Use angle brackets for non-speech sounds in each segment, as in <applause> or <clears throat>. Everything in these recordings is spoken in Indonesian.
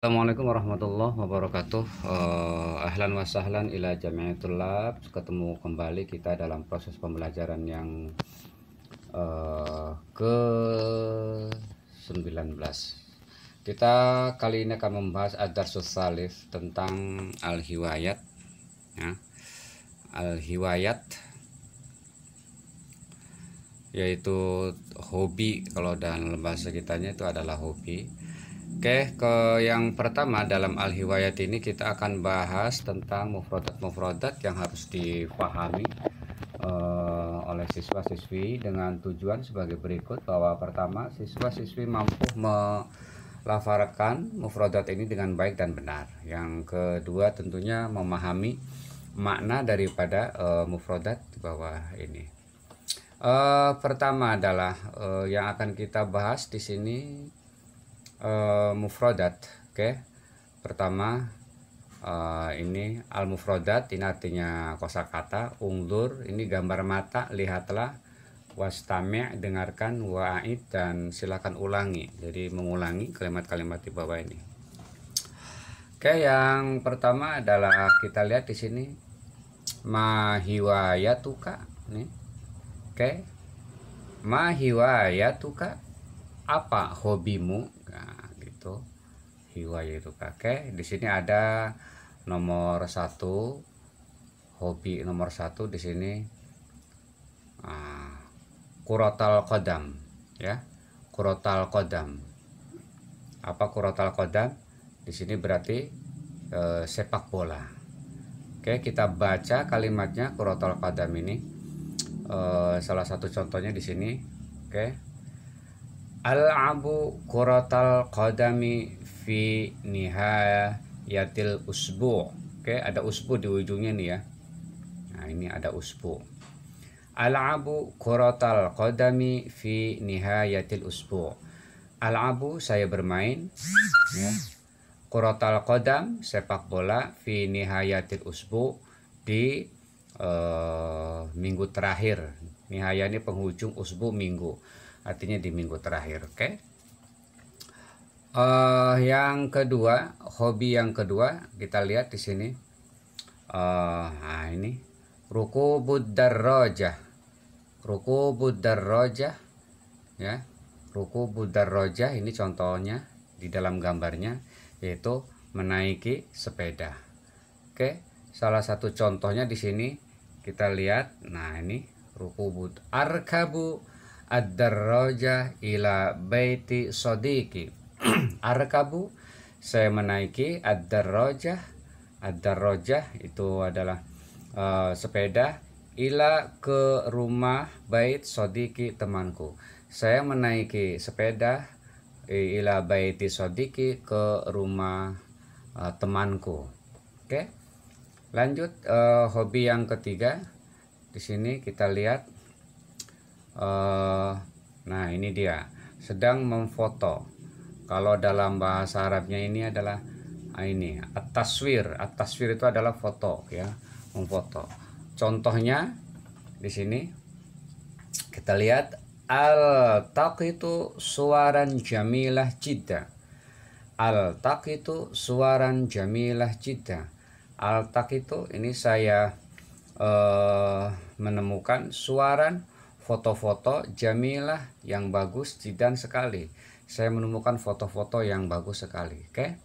Assalamualaikum warahmatullahi wabarakatuh uh, Ahlan wa sahlan ila jami'atul Ketemu kembali kita dalam proses pembelajaran yang uh, ke 19 Kita kali ini akan membahas Adarsus Salif tentang Al-Hiwayat ya. Al-Hiwayat Yaitu hobi Kalau dalam bahasa kitanya itu adalah hobi Oke, ke yang pertama dalam al-hiwayat ini kita akan bahas tentang mufrodat-mufrodat yang harus dipahami uh, oleh siswa-siswi dengan tujuan sebagai berikut bahwa pertama siswa-siswi mampu melafarkan mufrodat ini dengan baik dan benar. Yang kedua tentunya memahami makna daripada uh, mufrodat di bawah ini. Uh, pertama adalah uh, yang akan kita bahas di sini uh, eh, mufrodat oke okay? pertama uh, ini al mufrodat ini artinya kosakata unglur ini gambar mata lihatlah wastami dengarkan wa'id dan silakan ulangi jadi mengulangi kalimat-kalimat di bawah ini oke okay, yang pertama adalah kita lihat di sini mahiwayatuka nih oke okay. mahiwayatuka apa hobimu nah, gitu hiwa itu kakek di sini ada nomor satu hobi nomor satu di sini uh, ah, kurotal kodam ya kurotal kodam apa kurotal kodam di sini berarti uh, sepak bola oke kita baca kalimatnya kurotal kodam ini uh, salah satu contohnya di sini oke Al-abu kuratal qadami fi nihayatil usbu. Oke, okay, ada usbu di ujungnya nih ya. Nah, ini ada usbu. Al-abu kuratal qadami fi nihayatil usbu. Al-abu saya bermain ya. Kuratal qadam sepak bola fi nihayatil usbu di uh, minggu terakhir. Nihaya ini penghujung usbu minggu artinya di minggu terakhir oke okay? uh, eh, yang kedua hobi yang kedua kita lihat di sini uh, nah ini ruku roja ruku roja ya ruku roja ini contohnya di dalam gambarnya yaitu menaiki sepeda oke okay? salah satu contohnya di sini kita lihat nah ini ruku bud arkabu ad-darrajah ila baiti sodiki <clears throat> arkabu saya menaiki ad-darrajah ad-darrajah itu adalah uh, sepeda ila ke rumah bait sodiki temanku saya menaiki sepeda ila baiti sodiki ke rumah uh, temanku oke okay? lanjut uh, hobi yang ketiga di sini kita lihat uh, nah ini dia sedang memfoto kalau dalam bahasa Arabnya ini adalah ah, ini ataswir atas ataswir itu adalah foto ya memfoto contohnya di sini kita lihat al tak itu suaran jamilah cita al tak itu suaran jamilah cita al tak itu ini saya uh, menemukan suaran foto-foto jamilah yang bagus jidan sekali. Saya menemukan foto-foto yang bagus sekali. Oke.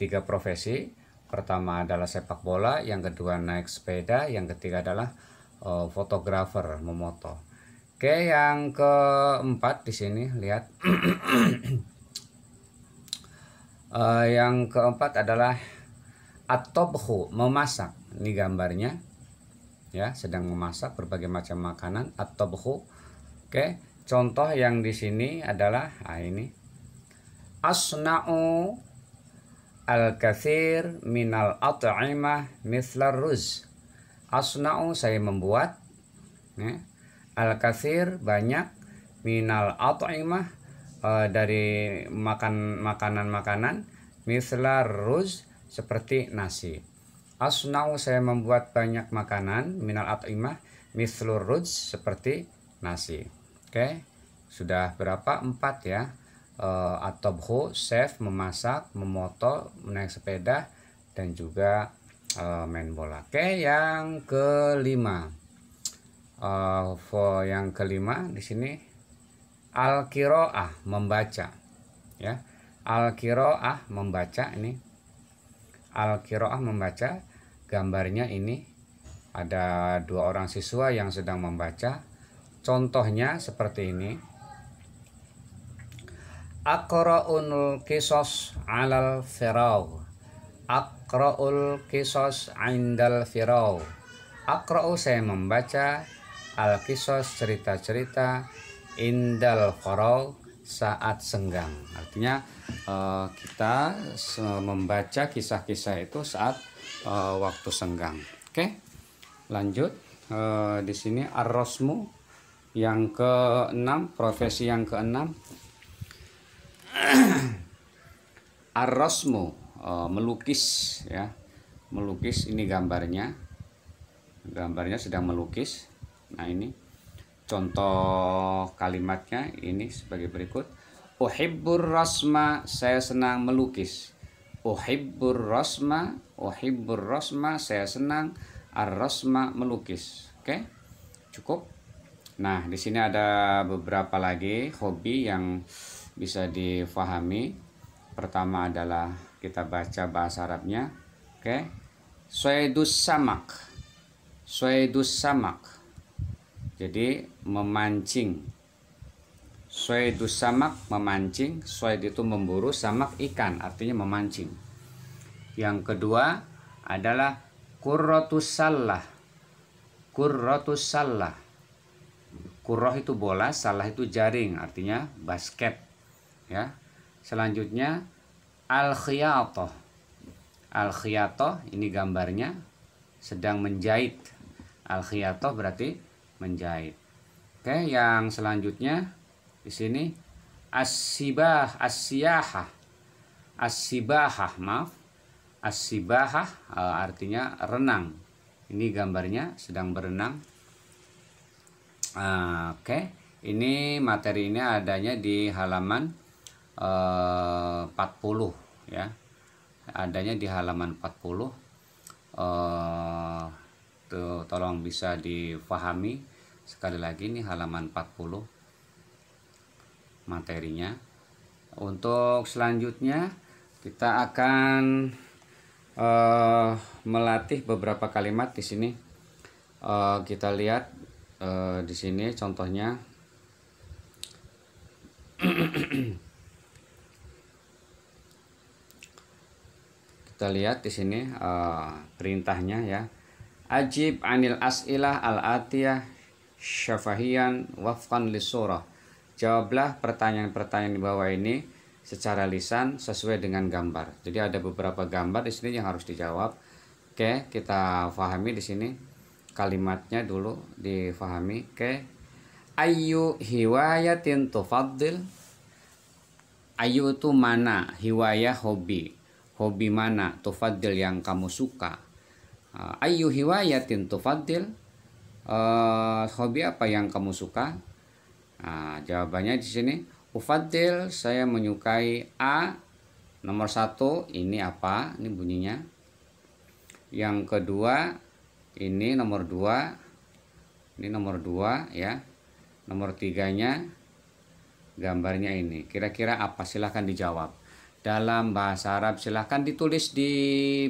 Tiga profesi. Pertama adalah sepak bola, yang kedua naik sepeda, yang ketiga adalah uh, fotografer memoto. Oke, yang keempat di sini lihat. uh, <clears throat> yang keempat adalah atobhu memasak. Ini gambarnya ya sedang memasak berbagai macam makanan atau buku oke contoh yang di sini adalah ah ini asna'u al-kathir minal at'imah mislar ruz asna'u saya membuat ya. al-kathir banyak minal at'imah uh, dari makan makanan-makanan mislar ruz seperti nasi Asnau saya membuat banyak makanan minal at'imah mislur ruj seperti nasi. Oke. Sudah berapa? empat ya. E, eh, atobhu chef memasak, memoto, menaik sepeda dan juga e, main bola. Oke, yang kelima. E, for yang kelima di sini al-qiraah membaca ya. Al-qiraah membaca ini Al-Qiraah membaca gambarnya ini ada dua orang siswa yang sedang membaca contohnya seperti ini Akra'ul kisos alal firaw Akra'ul kisos indal firaw Akra'u saya membaca al kisos cerita-cerita indal firaw saat senggang. Artinya eh, kita membaca kisah-kisah itu saat eh, waktu senggang. Oke. Lanjut eh, di sini arrosmu yang keenam, profesi yang keenam. <clears throat> arrosmu melukis ya. Melukis ini gambarnya. Gambarnya sedang melukis. Nah, ini Contoh kalimatnya ini sebagai berikut. Uhibbur rasma, saya senang melukis. Uhibbur rasma, uhibbur rasma, saya senang ar-rasma melukis. Oke? Cukup. Nah, di sini ada beberapa lagi hobi yang bisa difahami. Pertama adalah kita baca bahasa Arabnya. Oke? Okay? Suaidus samak. Suaidus samak jadi memancing itu samak memancing soed itu memburu samak ikan artinya memancing yang kedua adalah kurrotus salah kurrotus salah kurroh itu bola salah itu jaring artinya basket ya selanjutnya al khiyatoh al khiyatoh ini gambarnya sedang menjahit al khiyatoh berarti menjahit. Oke, yang selanjutnya di sini asibah asyahah. Asibahah, maaf. Asibahah eh, artinya renang. Ini gambarnya sedang berenang. Eh, oke, ini materi ini adanya di halaman 40 eh, ya. Adanya di halaman 40 eh Tuh, tolong bisa difahami sekali lagi ini halaman 40 materinya untuk selanjutnya kita akan uh, melatih beberapa kalimat di sini uh, kita lihat uh, di sini contohnya <clears throat> kita lihat di sini uh, perintahnya ya Ajib anil as'ilah al-atiyah syafahian wafqan lisurah. Jawablah pertanyaan-pertanyaan di bawah ini secara lisan sesuai dengan gambar. Jadi ada beberapa gambar di sini yang harus dijawab. Oke, kita fahami di sini kalimatnya dulu difahami. Oke. Ayu hiwayatin tufaddil? Ayu itu mana? Hiwayah hobi. Hobi mana? Tufaddil yang kamu suka Ah, ayu hiwayatin fadil uh, ah, hobi apa yang kamu suka nah, jawabannya di sini ufadil saya menyukai a nomor satu ini apa ini bunyinya yang kedua ini nomor dua ini nomor dua ya nomor tiganya gambarnya ini kira-kira apa silahkan dijawab dalam bahasa Arab silahkan ditulis di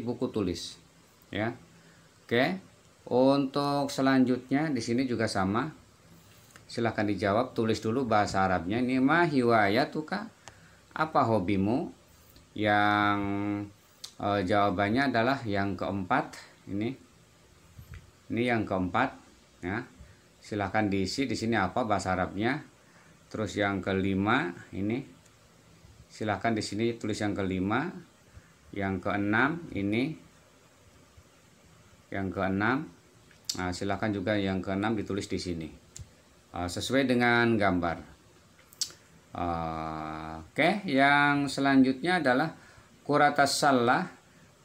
buku tulis ya Oke. Untuk selanjutnya di sini juga sama. Silahkan dijawab, tulis dulu bahasa Arabnya. Ini mah hiwayatuka? Apa hobimu? Yang e, jawabannya adalah yang keempat ini. Ini yang keempat ya. Silahkan diisi di sini apa bahasa Arabnya. Terus yang kelima ini. Silahkan di sini tulis yang kelima. Yang keenam ini yang keenam nah, silahkan juga yang keenam ditulis di sini uh, sesuai dengan gambar uh, oke okay. yang selanjutnya adalah kuratas salah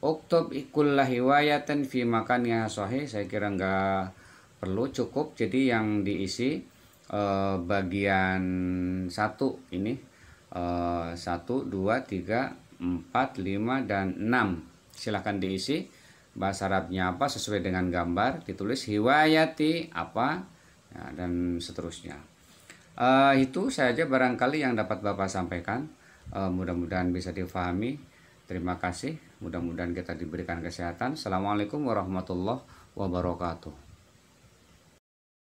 oktob ikullah hiwayatan fi makannya sohe saya kira nggak perlu cukup jadi yang diisi uh, bagian satu ini eh, satu dua tiga empat lima dan enam silahkan diisi bahasa Arabnya apa sesuai dengan gambar ditulis hiwayati apa ya, dan seterusnya uh, itu saja barangkali yang dapat Bapak sampaikan uh, mudah-mudahan bisa difahami terima kasih mudah-mudahan kita diberikan kesehatan Assalamualaikum warahmatullahi wabarakatuh